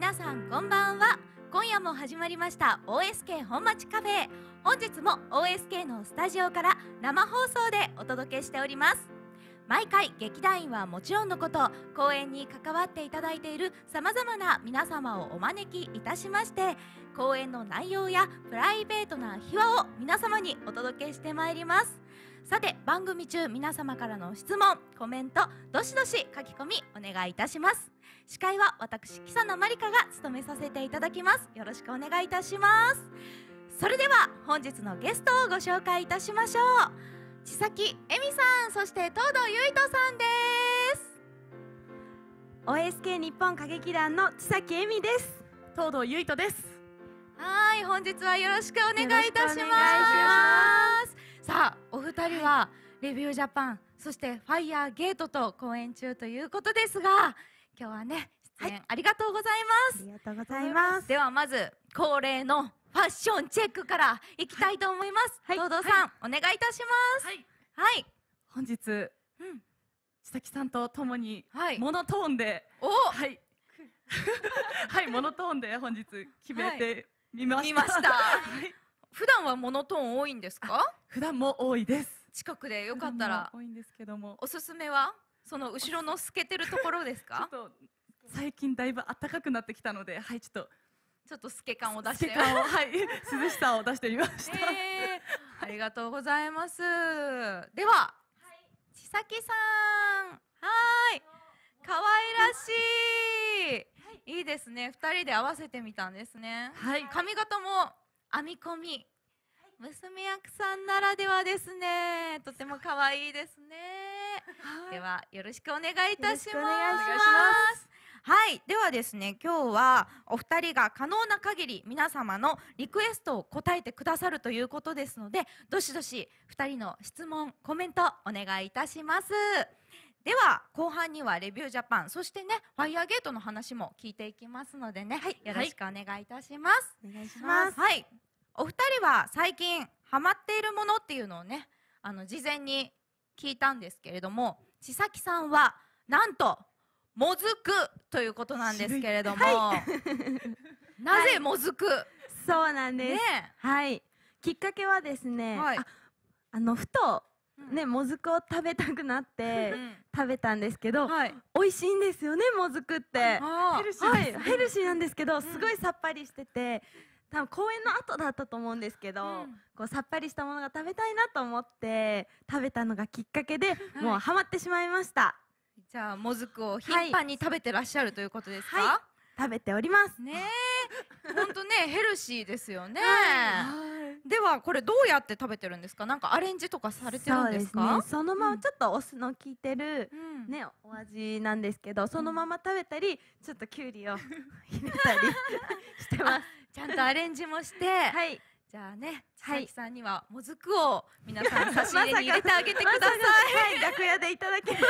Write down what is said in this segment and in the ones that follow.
皆さんこんばんは今夜も始まりました OSK 本町カフェ本日も OSK のスタジオから生放送でお届けしております毎回劇団員はもちろんのこと公演に関わっていただいているさまざまな皆様をお招きいたしまして公演の内容やプライベートな秘話を皆様にお届けしてまいりますさて番組中皆様からの質問コメントどしどし書き込みお願いいたします司会は私木佐野まりかが務めさせていただきますよろしくお願いいたしますそれでは本日のゲストをご紹介いたしましょう千崎恵美さんそして東堂優斗さんです OSK 日本歌劇団の千崎恵美です東堂優斗ですはい本日はよろしくお願いいたしますさあお二人は、レビュージャパンそしてファイヤーゲートと公演中ということですが今日はね、出演ありがとうございます。ありがとうございます。ではまず恒例のファッションチェックからいきたいと思います。はい東堂さん、お願いいたします。はい。はい。本日、うんちさきさんとともに、はいモノトーンで、おはい、はい、モノトーンで本日決めてみました。ました。普段はモノトーン多いんですか？普段も多いです。近くでよかったら多いんですけども、おすすめはその後ろの透けてるところですか 最近だいぶ暖かくなってきたのではいちょっとちょっと透け感を出してはい、涼しさを出してみました、えー、ありがとうございますでは、はい、ちさきさんはい可愛らしい、はい、いいですね二人で合わせてみたんですね、はい、髪型も編み込み娘役さんならではですね。とても可愛いですね。はい、ではよろしくお願いいたします。はい、ではですね、今日はお二人が可能な限り皆様のリクエストを答えてくださるということですので、どしどし二人の質問、コメントお願いいたします。では後半にはレビュージャパンそしてねファイヤーゲートの話も聞いていきますのでね、はい、よろしくお願いいたします。はい、お願いします。はい、お二人は最近ハマっているものっていうのをねあの事前に聞いたんですけれども千崎さんはなんともずくということなんですけれども、はい、なぜもずく、はい、そうなんです、ね、はいきっかけはですね、はい、あのふとね、もずくを食べたくなって食べたんですけど、うん、はい、美味しいんですよねもずくってヘルシー、はい、ヘルシーなんですけどすごいさっぱりしてて、多分公演の後だったと思うんですけど、うん、こうさっぱりしたものが食べたいなと思って食べたのがきっかけで、はい、もうハマってしまいましたじゃあもずくを頻繁に食べてらっしゃるということですか、はいはい、食べておりますね本当ね ヘルシーですよね、ではこれどうやって食べてるんですかなんかアレンジとかされてるんですか、ね、そのままちょっとお酢の効いてる、うん、ねお味なんですけどそのまま食べたりちょっときゅうりを入 れたり してますちゃんとアレンジもして、はい、じゃあね、はい、さんにはもずくを皆さん 差し入れに入れてあげてください。ま、はい、楽屋でいただきます。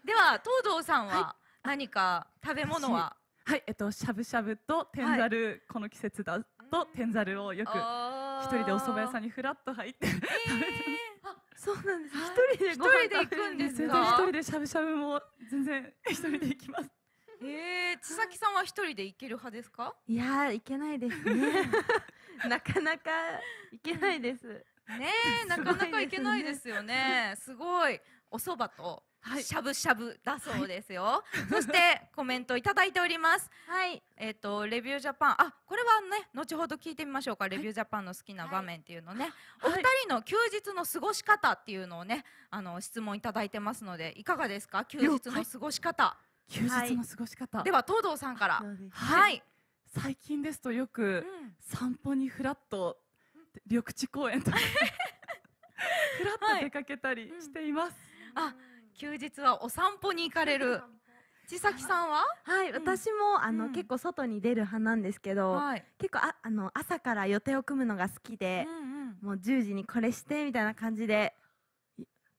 では東堂さんは何か食べ物は、はい、えっとしゃぶしゃぶと天ざる、はい、この季節だと天ざるをよく一人でお蕎麦屋さんにふらっと入って、あ、そうなんです。一人で一人で行くんですか。一人でしゃぶしゃぶも全然一人で行きます。ええー、千咲さんは一人で行ける派ですか。いや行けないですね。なかなか行けないです。ねなかなか行けないですよね。すごい、お蕎麦と。しゃぶしゃぶだそうですよ、はい、そしてコメントいただいておりますはいえっ、ー、とレビュージャパンあこれはね後ほど聞いてみましょうか、はい、レビュージャパンの好きな場面っていうのね、はい、お二人の休日の過ごし方っていうのをねあの質問いただいてますのでいかがですか休日の過ごし方、休日の過ごし方、はい、では東堂さんから、はい、最近ですとよく、散歩にフラッと緑地公園とか フラット出かけたりしています、はいうん、あ休日はお散歩に行かれる千崎さんははい、私もあの、うん、結構外に出る派なんですけど、はい、結構ああの朝から予定を組むのが好きで、うんうん、もう10時にこれしてみたいな感じで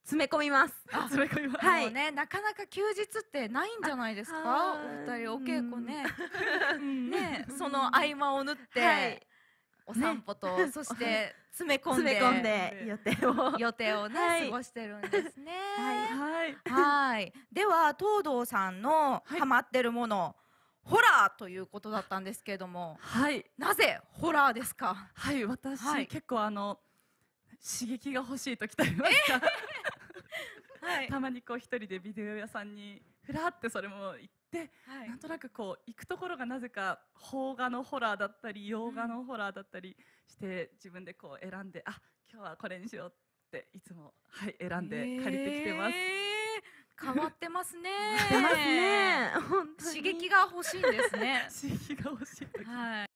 詰め込みます。あ、詰め込みます。はい、ね、なかなか休日ってないんじゃないですか。お二人お稽古ね。ね、その合間を縫って、はい、お散歩と、ね、そして詰め込んで、込んで予定を予定をね、はい、過ごしてるんですね。はい、はい、では東堂さんのハマってるもの。ホラーということだったんですけれども、はい、なぜホラーですか。はい、私、結構あの刺激が欲しいときと言いますか。はい、たまにこう一人でビデオ屋さんにふらってそれも行って、はい、なんとなくこう行くところがなぜか邦画のホラーだったり洋画のホラーだったりして、自分でこう選んであ今日はこれにしようっていつも、はい、選んで借りてきてます。えー変わってますね。ますね。刺激が欲しいですね。刺激が欲しい。はい。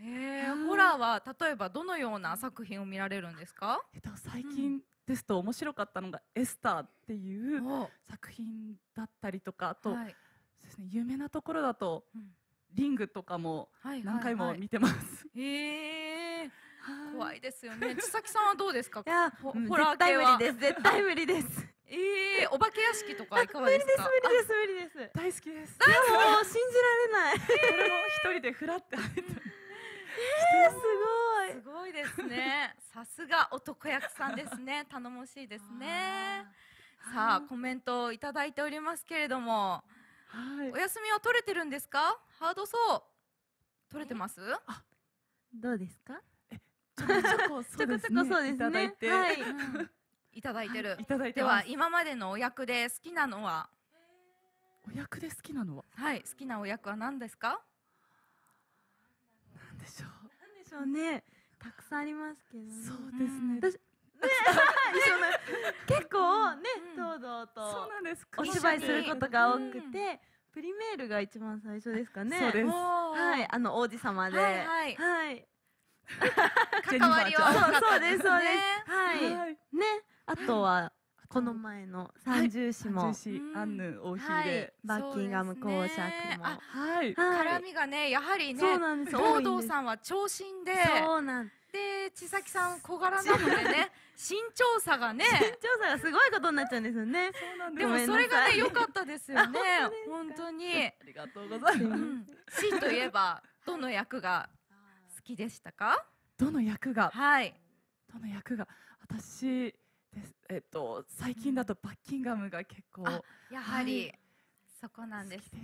えー、ホラーは例えばどのような作品を見られるんですか？えっと最近ですと面白かったのが「エスター」っていう作品だったりとかあと、はい、そうですね、有名なところだと「うん、リング」とかも何回も見てます。はえ怖いですよね。千崎さんはどうですか？いや、ほら、絶対無理です。絶対無理です。ええー、お化け屋敷とかいかがですか。無理です無理です無理です。大好きです。も信じられない。こ れも一人でフラって入った。えー、すごい。すごいですね。さすが男役さんですね。頼もしいですね。さあ、コメントをいただいておりますけれども、はい、お休みは取れてるんですか？ハードそう取れてます？どうですか？ちょこちょこそうですね。いただいて、はい、いただいてる。いただいてでは今までのお役で好きなのはお役で好きなのははい好きなお役は何ですか何でしょう何でしょうねたくさんありますけど、ね、そうですね、私ねな 結構ね、東堂とうそなんですお芝居することが多くて、プリメールが一番最初ですかねそうですはいあの王子様ではい、はい関わりをそうですそうです、はい、ねあとはこの前の三重詩も、はい、アンヌ王妃で、はい、バッキンガム公爵も、ね、はい、絡みがねやはりねそうなんです堂々さんは長身でそうなんで千咲さん小柄なのでね 身長差がね身長差がすごいことになっちゃうんですよねででもそれがね良かったですよね本当にありがとうございます、詩、うん、といえばどの役が好きでしたかどの役がはいどの役が私えっと、最近だとバッキンガムが結構、うん、やはり、はい、そこなんですね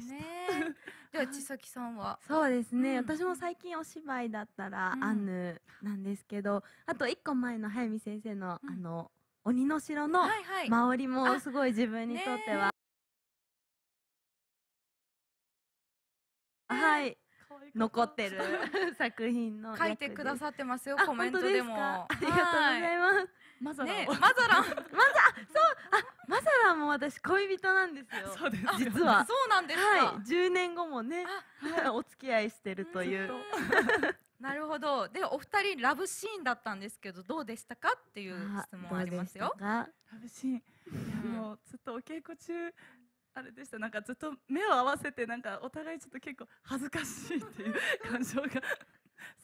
じゃあ千さんはそうですね、うん、私も最近お芝居だったら、うん、アンヌなんですけどあと一個前の早見先生の、あの鬼の城の周りもすごい自分にとっては、はい、残ってる 作品の書いてくださってますよコメントでもありがとうございます マザラン、ね、マザランマザそうあマザランも私恋人なんですよそうです実はそうなんですか、はい、10年後もね、お付き合いしてるという なるほどでお二人ラブシーンだったんですけどどうでしたかっていう質問ありますよラブシーンもうずっとお稽古中あれでしたなんかずっと目を合わせてなんかお互いちょっと結構恥ずかしいっていう感情が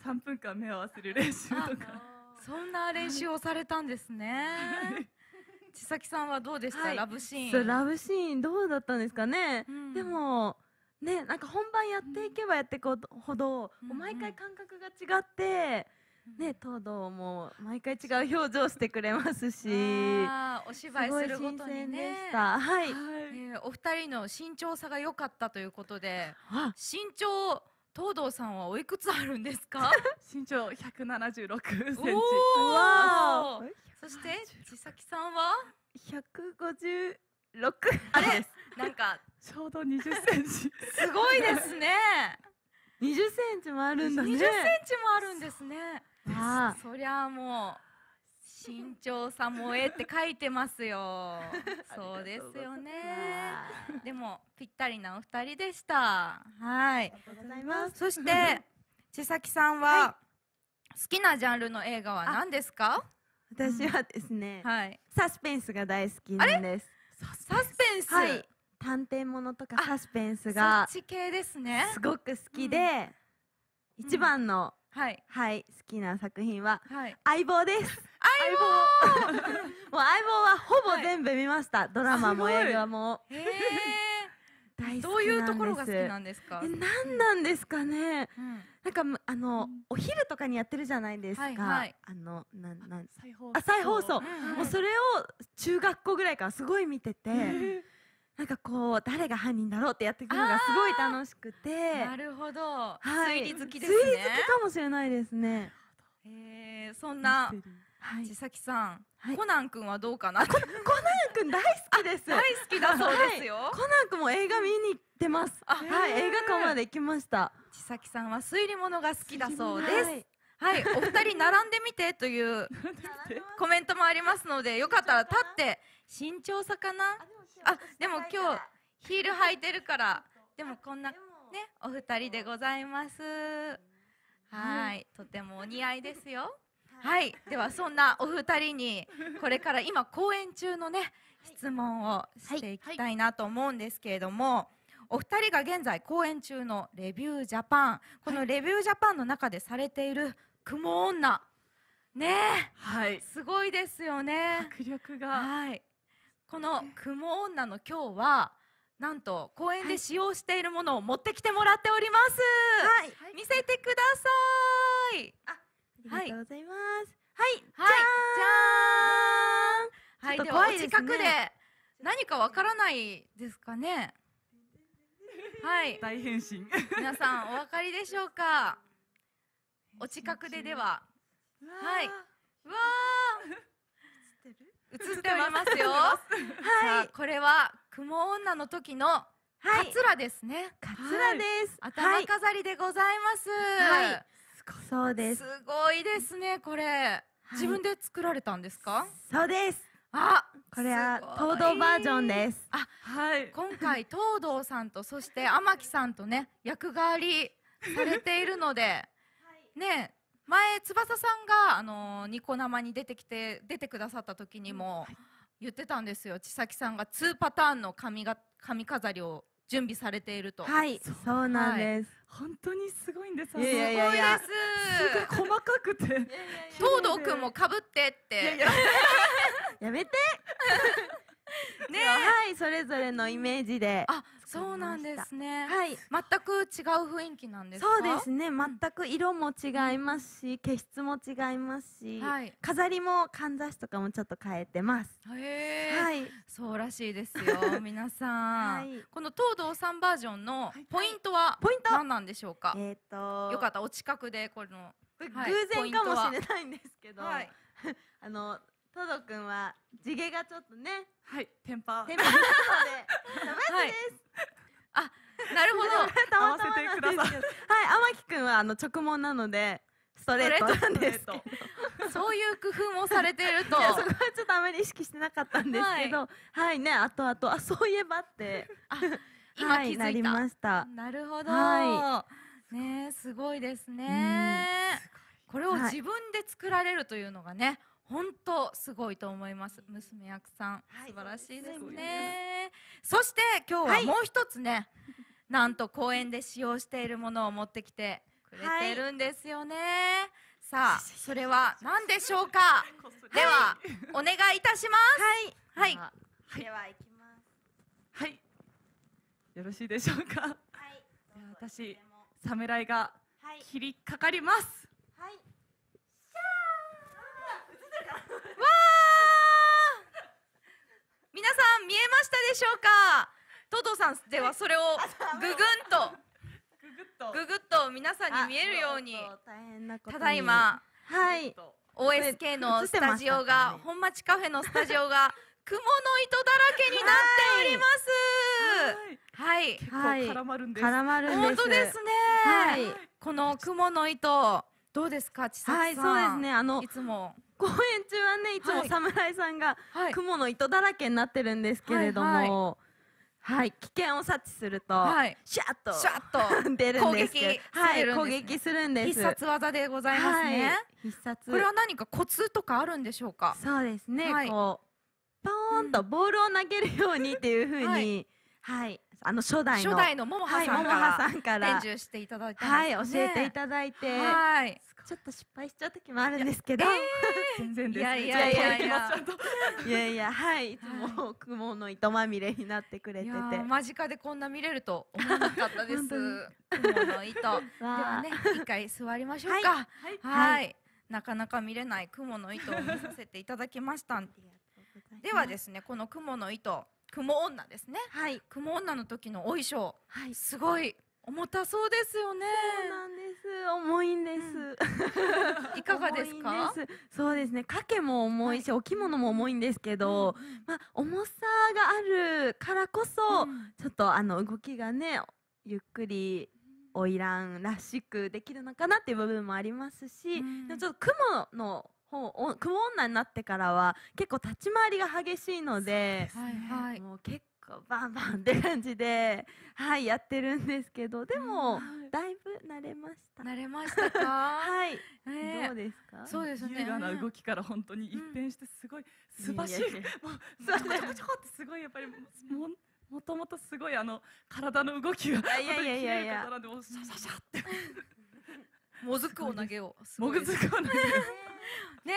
3分間目を合わせる練習とかそんな練習をされたんですね。千咲さんはどうでした、はい、ラブシーンラブシーンどうだったんですかね、うん、でもねなんか本番やっていけばやっていくほど、うん、毎回感覚が違って、うん、ね東堂も毎回違う表情してくれますしお芝居するごとにねはい、えー、お二人の身長差が良かったということで身長東堂さんはおいくつあるんですか 身長176センチわそして千咲さんは156あれ なんかちょうど20センチ すごいですね20センチもあるんだね20センチもあるんですねあそりゃあもう身長さもえって書いてますよ そうですよねでもぴったりなお二人でしたはいありがとうございますそして 千崎さんは、はい、好きなジャンルの映画は何ですか私はですね、うん、はい、サスペンスが大好きなんですサスペンス、はい、探偵ものとかサスペンスがそっち系ですねすごく好きで、うん、一番の、うんはい、はい、好きな作品は、はい、相棒です。相棒 もう相棒はほぼ全部見ました。はい、ドラマも映画も。大好きどういうところが好きなんですかえ何なんですかね、うん、なんかあの、うん、お昼とかにやってるじゃないですか、はいはい、あのなんなん再放送再放送、もうそれを中学校ぐらいからすごい見てて、なんかこう誰が犯人だろうってやっていくのがすごい楽しくてなるほど、はい、推理好きですね推理好きかもしれないですねえー、そんな千咲さん、はい、コナン君はどうかなコナン君大好きです 大好きだそうですよ、はい、コナン君も映画見に行ってますあ、はい映画館まで行きました千咲さんは推理物が好きだそうです、はい、お二人並んでみてという コメントもありますので、よかったら立って、身長差かなあでも今日ヒール履いてるからでもこんなねお二人でございますはいとてもお似合いですよはいではそんなお二人にこれから今公演中のね質問をしていきたいなと思うんですけれども、お二人が現在公演中のレビュージャパンこのレビュージャパンの中でされている雲女ねえ、はい、すごいですよね迫力がはいこの雲女の今日はなんと公園で使用しているものを持ってきてもらっております、はい、見せてくださいありがとうございます、はい、はい、じゃーんはい、では近くで何かわからないですかねはい大変身皆さんお分かりでしょうか お近くででははいわー映っておりますよ。はい、これは雲女の時のカツラですね。カツラです。頭飾りでございます。はい。そうです。すごいですね、これ。自分で作られたんですか。そうです。あ、これは東堂バージョンです。あ、はい。今回東堂さんとそして天木さんとね役代わりされているので、ね前翼さんがあのニコ生に出てきて出てくださった時にも言ってたんですよ千咲さんが2パターンの髪が髪飾りを準備されているとはいそうなんです、はい、本当にすごいんですすごいですすごい細かくて東堂君もかぶってって やめて ねはいそれぞれのイメージであそうなんですねはい全く違う雰囲気なんですそうですね全く色も違いますし、毛質も違いますし、はい、飾りもかんざしとかもちょっと変えてますへえ、はい、そうらしいですよ 皆さん、はい、この東堂さんバージョンのポイントは何なんでしょうか、えっ、ー、とよかったお近くでこの、偶然かもしれないんですけど、はい、あのトドくんは地毛がちょっとねはいテンパテンパでダメです、はい、あなるほど たまたまなんですけどはい天木くんはあの直毛なのでストレートなんですけどそういう工夫もされてると そこはちょっとあまり意識してなかったんですけど、はい、はい、ねあとあとあそういえばって今気づいた、はい、たなるほど、はい、ねすごいですねこれを自分で作られるというのがね、本当すごいと思います娘役さん、はい、素晴らしいですねそして今日はもう一つね、はい、なんと公演で使用しているものを持ってきてくれてるんですよね、はいさあ それは何でしょうかでは、お願いいたしますはい、はい、では行きますはいよろしいでしょうかはい私侍が切りかかりますはい皆さん見えましたでしょうかトドさんではそれをぐぐんとぐぐっと皆さんに見えるようにただいまはい OSK のスタジオが、ね、本町カフェのスタジオが 雲の糸だらけになっております。はい。はい、絡まるんです。絡まるんです。本当ですね。はい、この雲の糸どうですか、ちさはい、そうですね。あのいつも公演中はねいつも侍さんが雲の糸だらけになってるんですけれども、はいはいはい、危険を察知すると、はい、シャッとシャッと 出るんですはい、攻撃するんです。必殺技でございますね。はい、必殺。これは何かコツとかあるんでしょうか。そうですね。はい、こうポーンとボールを投げるようにっていうふうに、はい、はい、あの初代の初代の桃葉さんから,、はい、さんから伝授していただいたね、はい、教えていただいて、はい、ちょっと失敗しちゃう時もあるんですけど、全然です、ね、いやいやいやいやいやはいいつも雲の糸まみれになってくれてて間近でこんな見れると思わなかったです雲の糸 ではね一回座りましょうかはいなかなか見れない雲の糸を見させていただきましたではですねこの雲の糸雲女ですね、はい、雲女の時のお衣装、はい、すごい重たそうですよね。そうなんです。重いんです。うん、いかがですかそうですね。掛けも重いし、はい、お着物も重いんですけど、うん、まあ、重さがあるからこそ、うん、ちょっとあの、動きがね、ゆっくり、おいらんらしくできるのかなっていう部分もありますし、ちょっと雲の方、雲女になってからは、結構立ち回りが激しいので、でね、はいはい、もう結こうバンバンって 感じで、はい、やってるんですけど、でも、だいぶ慣れました。慣れましたか はい、えー。どうですかそうですね。優雅な動きから本当に一変して、すごい、素晴らしい。もちょこちょこってすごい、やっぱり、ももともとすごいあの体の動きがもずくを投げをもずくを ね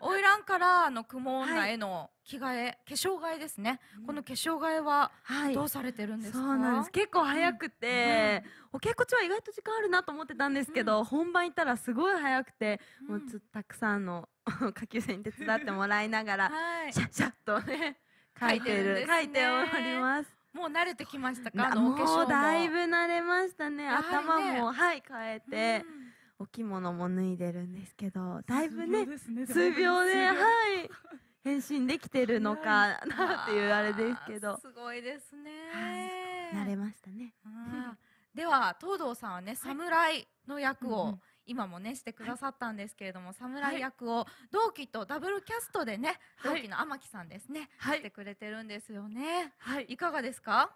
花魁からの雲女への着替え、はい、化粧替えですね、うん、この化粧替えはどうされてるんですか、はい、す結構早くて、うん、お稽古中は意外と時間あるなと思ってたんですけど、うん、本番行ったらすごい早くて、もうたくさんの下級生に手伝ってもらいながら、はい、シャッシャッとね書いてる、ね、書いております。もう慣れてきましたかもうだいぶ慣れましたね頭も、はい変えて、うんお着物も脱いでるんですけどだいぶね数秒で、ね、はい 変身できてるのかなっていうあれですけどすごいですね、はい、慣れましたねでは東堂さんはね侍の役を、はい、今もねしてくださったんですけれども、はい、侍役を同期とダブルキャストでね、同期の天木さんですね、してくれてるんですよね、はい、いかがですか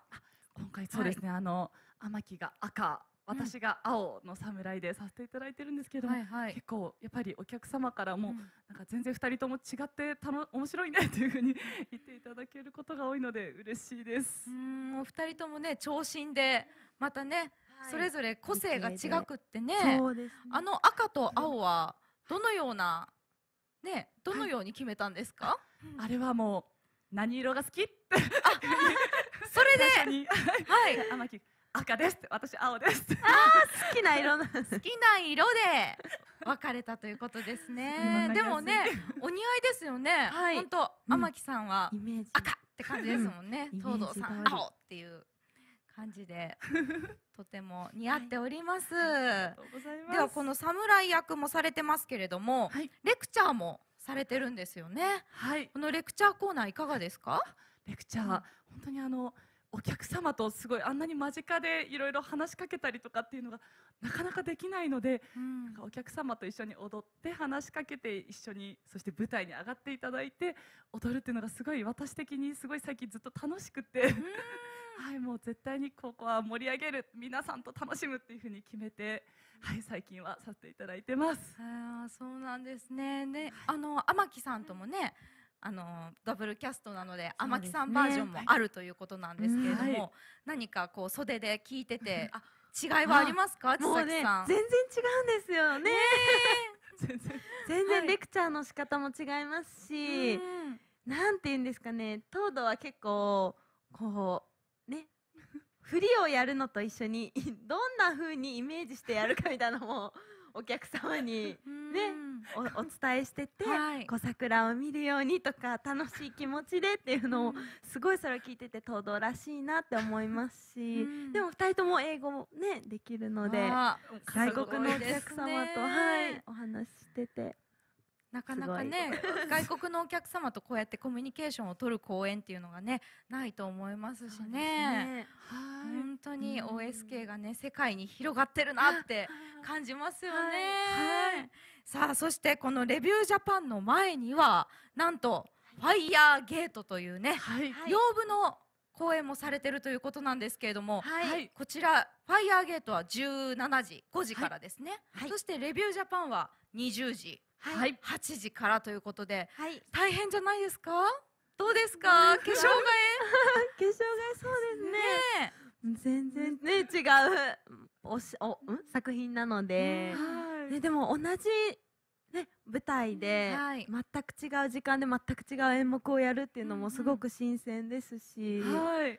今回そうですね、あの天木が赤私が青の侍でさせていただいてるんですけど、はいはい、結構やっぱりお客様からも、うん、なんか全然2人とも違ってたの 面白いねというふうに 言っていただけることが多いので嬉しいですうんお二人ともね長身でまたね、はい、それぞれ個性が違くってね、ね、あの赤と青はどのようなねどのように決めたんですか、はい、あれはもう何色が好きそれで、はい、天木赤です私青ですああ好きな色好きな色で別れたということですねでもねお似合いですよね、はい、本当天木さんは赤って感じですもんね、うん、東堂さん青っていう感じでとても似合っております、はい、ではこの侍役もされてますけれども、はい、レクチャーもされてるんですよねはいこのレクチャーコーナーいかがですかレクチャー、うん、本当にあのお客様とすごいあんなに間近でいろいろ話しかけたりとかっていうのがなかなかできないので、うん、なんかお客様と一緒に踊って話しかけて一緒にそして舞台に上がっていただいて踊るっていうのがすごい私的にすごい最近ずっと楽しくて、はい、もう絶対にここは盛り上げる皆さんと楽しむっていうふうに決めて、はい、最近はさせていただいてます。あそうなんですねで、あ天木さんともね、うんあのダブルキャストなので天木さんバージョンもあるということなんですけれども、はい、何かこう袖で聞いてて、あ違いはありますか千さん、ね、全然違うんですよね 全然レクチャーの仕方も違いますし、はい、なんて言うんですかね東堂は結構こうね振りをやるのと一緒に どんなふうにイメージしてやるかみたいなのもお客様にね お伝えしてて、はい、こう桜を見るようにとか楽しい気持ちでっていうのをすごいそれを聞いてて東堂 らしいなって思いますし、うん、でも2人とも英語もねできるので外国のお客様と、はい、お話ししてて。なかなかね 外国のお客様とこうやってコミュニケーションを取る公演っていうのがねないと思いますしね、ね、本当に OSK がね世界に広がってるなって感じますよね。はいはいはいさあそしてこのレビュージャパンの前にはなんとファイヤーゲートというね、はい、洋舞の公演もされてるということなんですけれども、はい、こちらファイヤーゲートは17時5時からですね、はい、そしてレビュージャパンは20時、はい、8時からということで、はい、大変じゃないですかどうですか化粧替え 化粧替えそうですね、ね、全然ね違うおしお、うん、作品なので、ね、でも同じ、ね、舞台で、全く違う時間で全く違う演目をやるっていうのもすごく新鮮ですし、はい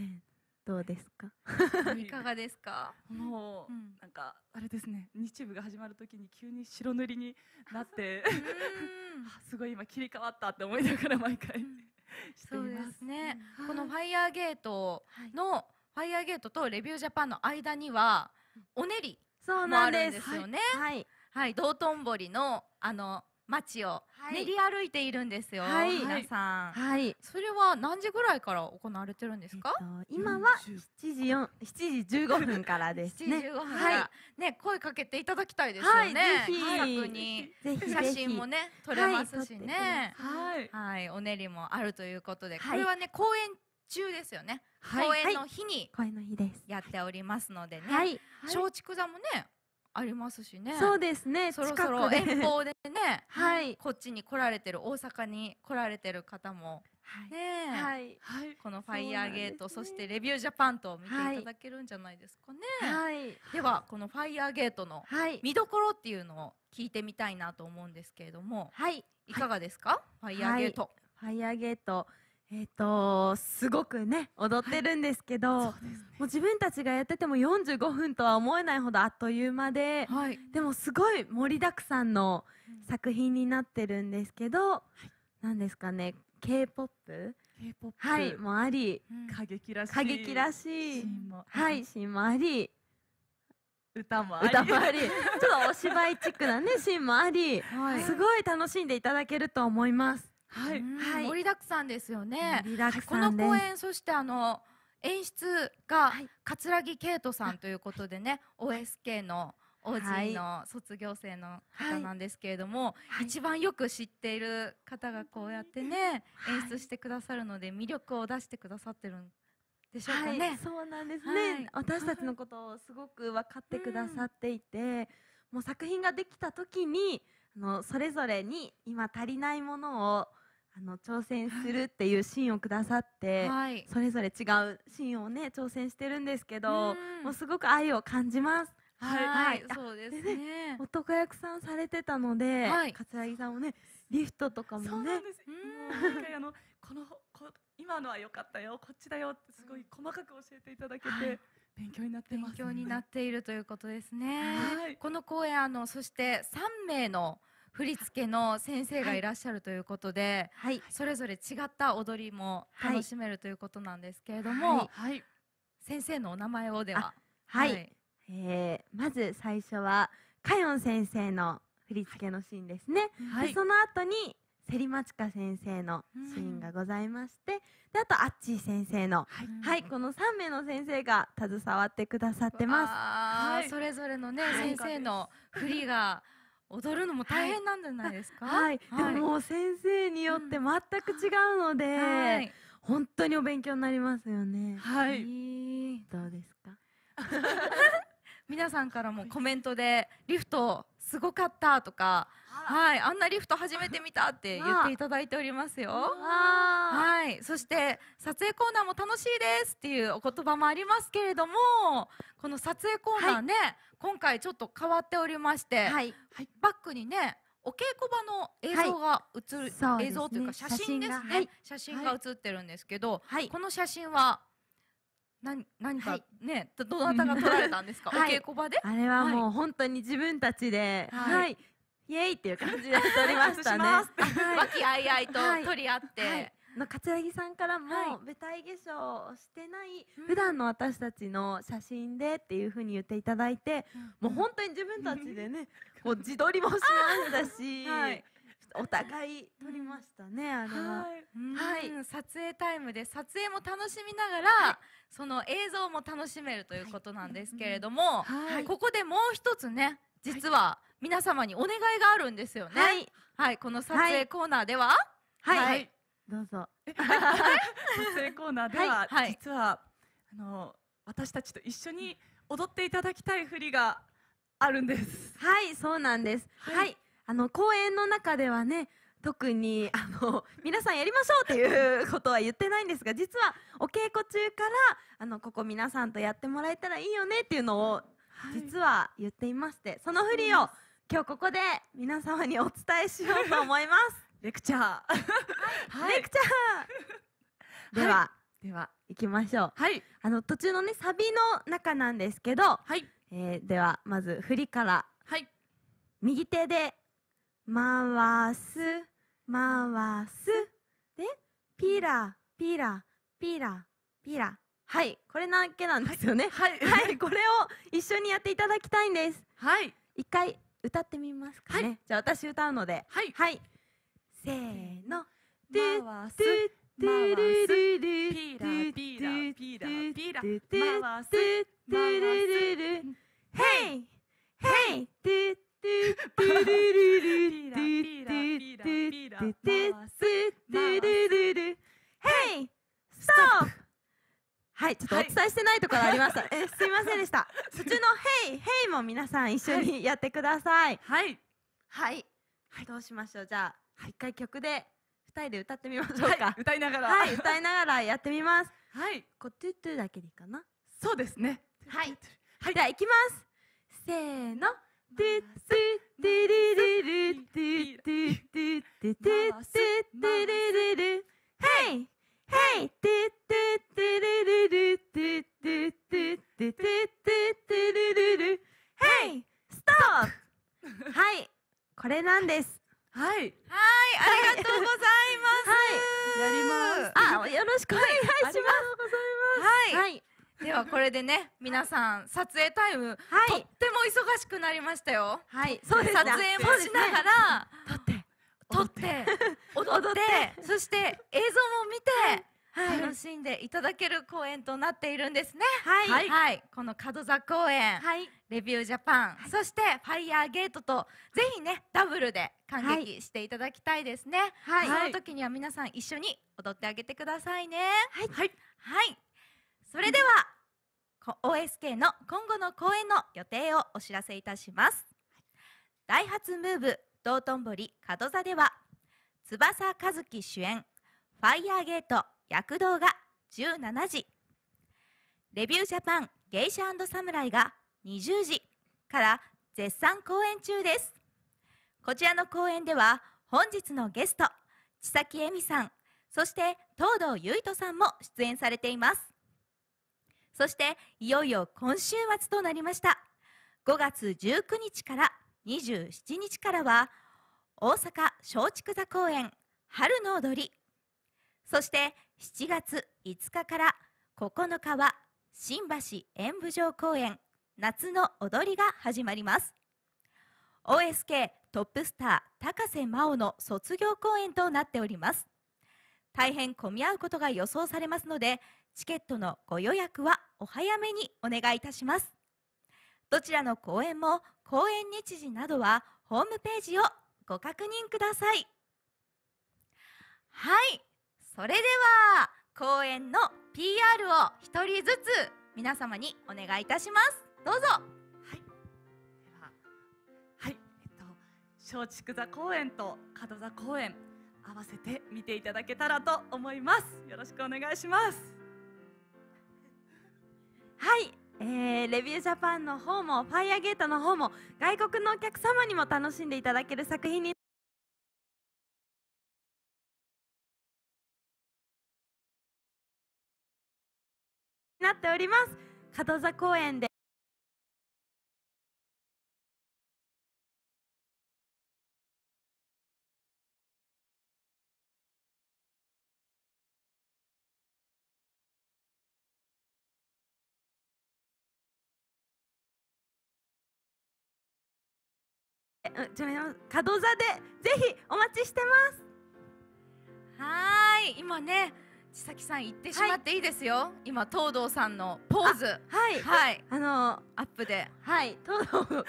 ね、どうですか いかがですかもう、うん、なんかあれですね日舞が始まるときに急に白塗りになって すごい今切り替わったって思いながら毎回そうですね、うん、このファイヤーゲートの、はい、ファイヤーゲートとレビュージャパンの間にはおねりそうなんです。よね。はい。はい、道頓堀の、あの、街を練り歩いているんですよ、はい、皆さん、はい、それは何時ぐらいから行われてるんですか、えっと、今は7時 ,7 時15分からですね7時分はい、ね声かけていただきたいですよね、はい、に写真もね撮れますしねはい、はい、お練りもあるということで、これはね公園中ですよね、はい、公演の日にやっておりますのでね、はい、松竹座もねありますしねそうですねそろそろ遠方でね、はい、こっちに来られてる大阪に来られてる方もねはい、はい、この「ファイヤーゲートそ、ね,、して「レビュージャパン」と見ていただけるんじゃないですかね、はい、ではこの「ファイヤーゲートの見どころっていうのを聞いてみたいなと思うんですけれども、はい、いかがですか、ファイヤーゲート、ファイヤーゲートえっ、ー、とすごくね踊ってるんですけど、はいね、もう自分たちがやってても45分とは思えないほどあっという間で、はい、でもすごい盛りだくさんの作品になってるんですけど、はい、ですかね k p o p o p はいもあり、うん、過激らしい過激らしいはいシーンもあり歌もあり歌もありちょっとお芝居チックなねシーンもあり、すごい楽しんでいただけると思いますはい、はい、盛りだくさんですよね。この公演そしてあの演出が桂木圭人さんということでね、はい、OSK の OG の卒業生の方なんですけれども、はい、一番よく知っている方がこうやってね、演出してくださるので魅力を出してくださってるんでしょうかね、はい、そうなんですね、私たちのことをすごく分かってくださっていて、うん、もう作品ができた時にあのそれぞれに今足りないものをあの挑戦するっていうシーンをくださって、はい、それぞれ違うシーンをね挑戦してるんですけど、うん、もうすごく愛を感じます。はい、はい、そうですね、ね、男役さんされてたので、はい、桂木さんもねリフトとかもね。なんあのこのこ今のは良かったよこっちだよってすごい細かく教えていただけて。はい勉強になってます、ね、勉強になっているということですね。はい、この公演あのそして三名の振り付けの先生がいらっしゃるということで、はい、それぞれ違った踊りも楽しめるということなんですけれども、はい、先生のお名前をでははい、はい、えー、まず最初はかよん先生の振り付けのシーンですね、はい、その後に芹真知香先生のシーンがございまして、うん、であとあっちー先生の、はい、はい、この3名の先生が携わってくださってます。はい、それぞれのね、先生の振りが踊るのも大変なんじゃないですか、はい、はい、でもも先生によって全く違うので、うんはい、本当にお勉強になりますよねはい、えー、どうですか 皆さんからもコメントでリフトすごかったとか、はい、あんなリフト初めて見たって言っていただいておりますよ。はい、そして撮影コーナーも楽しいですっていうお言葉もありますけれども、この撮影コーナーね、はい、今回ちょっと変わっておりまして、はい、バックにね。お稽古場の映像が映る、はいね、映像というか写真ですね写真はい、が写ってるんですけど、はい、この写真は何何か、はい、ねど どなたが取られたんですか、お稽古場であれはもう本当に自分たちで、はいイエイっていう感じで撮りましたね。和気あいあいと取り合って。はいはい、の桂木さんからも、舞台化粧をしてない、普段の私たちの写真でっていうふうに言っていただいて、うん、もう本当に自分たちでね、こう自撮りもしましたし、はいお互い撮りましたね、あれは。はい、撮影タイムで撮影も楽しみながら、はい、その映像も楽しめるということなんですけれども、はい、ここでもう一つね、実は皆様にお願いがあるんですよね。はい、はい、この撮影コーナーでは、はい、どうぞ。撮影コーナーでは、実はあの私たちと一緒に踊っていただきたい振りがあるんです。はい、そうなんです。はいあの、公演の中ではね、特にあの 皆さんやりましょうっていうことは言ってないんですが実はお稽古中からあのここ皆さんとやってもらえたらいいよねっていうのを実は言っていまして、はい、そのふりを今日ここで皆様にお伝えしようと思います レクチャー、はい、レクチャーでは、はい、では行きましょう、はい、あの途中のねサビの中なんですけど、はいえー、ではまず振りから、はい、右手で「回す、回す。で、ピラ、ピラ、ピラ、ピラ。はい、これだけなんですよね。はい、はい、これを一緒にやっていただきたいんです。はい。一回歌ってみますかね。はい、じゃあ私歌うので。はい。はい、せーの。回す。トゥルルルピラピラピラピラ回すトゥルルルヘイヘイトゥトゥルルドゥドゥドゥドゥドゥヘイストップはいちょっとお伝えしてないところありました、えすいませんでした途中のヘイヘイも皆さん一緒にやってくださいはいはいどうしましょうじゃあ一回曲で二人で歌ってみましょうか歌いながらはい歌いながらやってみますはいこトゥトゥだけでいいかなそうですねはいはいでは行きますせーのはいこれなんですはいはいありがとうございますはいやりますあよろしくお願いしますありがとうございますはいではこれでね皆さん撮影タイム、はい、とっても忙しくなりましたよはいそうです撮影もしながら、ね、撮って撮って踊ってそして映像も見て、はい、楽しんでいただける公演となっているんですねはい、はい、この門座公演、はい、レビュージャパン、はい、そしてファイヤーゲートとぜひねダブルで感激していただきたいですねはい、その時には皆さん一緒に踊ってあげてくださいねはいはい、はいそれでは OSK の今後の公演の予定をお知らせいたしますダイハツムーブ道頓堀門座では翼和樹主演「ファイヤーゲート躍動」が17時レビュージャパンゲイシャサムライが20時から絶賛公演中ですこちらの公演では本日のゲスト千崎恵美さんそして東堂唯斗さんも出演されていますそしていよいよ今週末となりました5月19日から27日からは大阪松竹座公演春の踊りそして7月5日から9日は新橋演舞場公演夏の踊りが始まります OSK トップスター高瀬真央の卒業公演となっております大変混み合うことが予想されますのでチケットのご予約はお早めにお願いいたしますどちらの公演も公演日時などはホームページをご確認くださいはいそれでは公演の PR を1人ずつ皆様にお願いいたしますどうぞはいでははいえっと松竹座公演と門座公演合わせて見ていただけたらと思いますよろしくお願いしますはいえー、レビュージャパンの方もファイアゲートの方も外国のお客様にも楽しんでいただける作品になっております門座公園で加角座でぜひお待ちしてますはい今ね千咲さん行ってしまっていいですよ、はい、今東堂さんのポーズはい、はい、あのアップではい東堂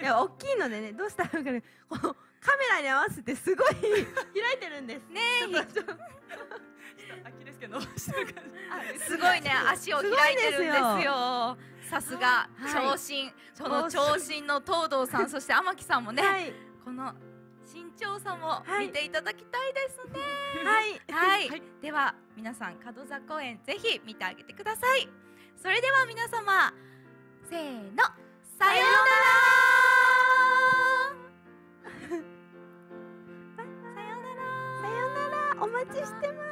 いや大きいのでねどうしたらかるこのカメラに合わせてすごい開いてるんですねアキレス腱伸ばしてる感じすごいね足を開いてるんですよさすが長身、この長身の東堂さんそして天木さんもね、この身長差も見ていただきたいですね。はい、はい、では皆さん門座公園ぜひ見てあげてください。それでは皆様せーのさようなら。さようなら。さようなら。お待ちしてます。